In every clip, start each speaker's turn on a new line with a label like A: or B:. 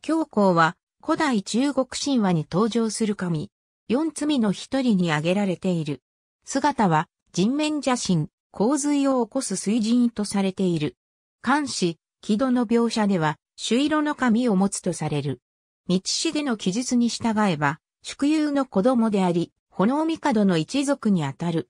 A: 教皇は古代
B: 中国神話に登場する神、四罪の一人に挙げられている。姿は人面邪神、洪水を起こす水人とされている。漢詩、木戸の描写では、朱色の髪を持つとされる。道しでの記述に従えば、宿友の子供であり、炎帝の一族にあたる。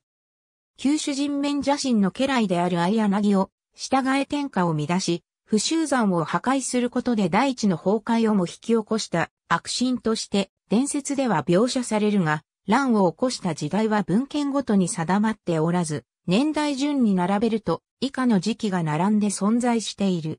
B: 九種人面邪神の家来であるアアナギを、従え天下を乱し、不修山を破壊することで大地の崩壊をも引き起こした悪神として伝説では描写されるが、乱を起こした時代は文献ごとに定まっておらず、年代順に並べると以下の時期が並んで存在している。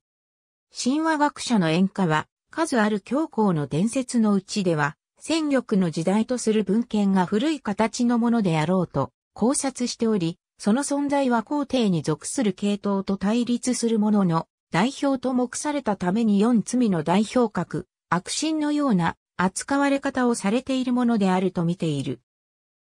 B: 神話学者の演歌は、数ある教皇の伝説のうちでは、戦力の時代とする文献が古い形のものであろうと考察しており、その存在は皇帝に属する系統と対立するものの、代表と目されたために4罪の代表格、悪心のような扱われ方をされているものであると見ている。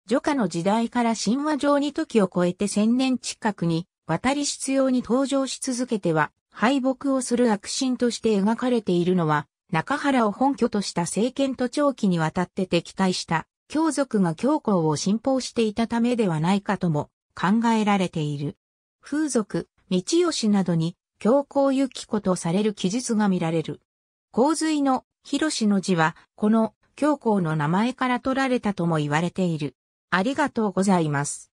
B: 女家の時代から神話上に時を超えて千年近くに渡り必要に登場し続けては敗北をする悪心として描かれているのは中原を本拠とした政権と長期にわたって敵対した教族が教皇を信奉していたためではないかとも考えられている。風俗、道義などに強行ゆき子とされる記述が見られる。洪水の広の字は、この強行の名前から取られたとも言われている。ありがとうございます。